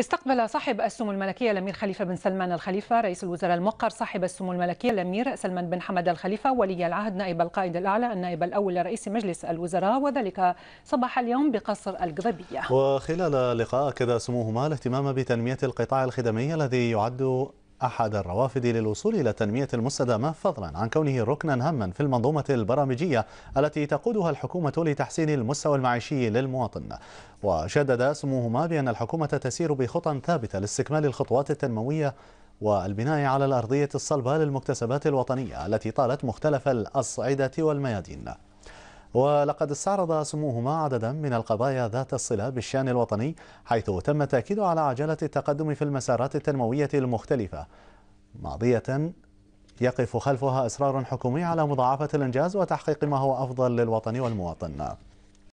استقبل صاحب السمو الملكية الأمير خليفة بن سلمان الخليفة رئيس الوزراء الموقر صاحب السمو الملكية الأمير سلمان بن حمد الخليفة ولي العهد نائب القائد الأعلى النائب الأول لرئيس مجلس الوزراء وذلك صباح اليوم بقصر القضبية وخلال اللقاء أكد سموهما الاهتمام بتنمية القطاع الخدمي الذي يعد أحد الروافد للوصول إلى التنمية المستدامة فضلا عن كونه ركنا هاما في المنظومة البرامجية التي تقودها الحكومة لتحسين المستوى المعيشي للمواطن وشدد سموهما بأن الحكومة تسير بخطى ثابتة لاستكمال الخطوات التنموية والبناء على الأرضية الصلبة للمكتسبات الوطنية التي طالت مختلف الأصعدة والميادين ولقد استعرض سموهما عددا من القضايا ذات الصلة بالشأن الوطني حيث تم التأكيد على عجلة التقدم في المسارات التنموية المختلفة ماضية يقف خلفها إصرار حكومي على مضاعفة الإنجاز وتحقيق ما هو أفضل للوطن والمواطن